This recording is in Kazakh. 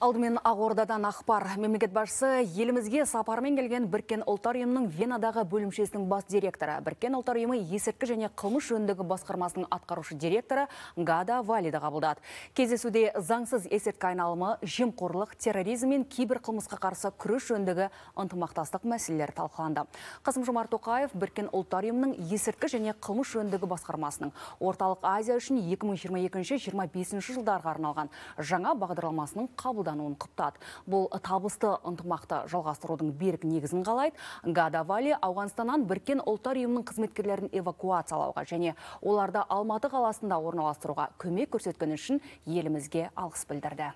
Алдымен Ақордадан ақпар. Мемлекет басшысы елімізге сапармен келген Біркен ұлттар ұйымының Венадағы бөлімшесінің бас директоры, Біркен ұлттар ұйымы есірткі және қылмыс жөніндегі басқармасының атқарушы директоры Гада Валиді қабылдады. Кездесуде заңсыз есірткі айналымы, жемқорлық, терроризм мен кибер қылмысқа қарсы күрес жөніндегі ынтымақтастық мәселелері талқыланды. Қасым Жомарт Тоқаев Біркен ұлттар ұйымының есірткі және қылмыс жөніндегі басқармасының Орталық Азия үшін 2022-2025 жылдарға арналған жаңа бағдарламасының қабылдады қолдануын құптады бұл табысты ынтымақты жалғастырудың берік негізін қалайды гадавали ауғанстаннан біркен ұлттар ұйымының қызметкерлерін эвакуациялауға және оларды алматы қаласында орналастыруға көмек көрсеткені үшін елімізге алғыс білдірді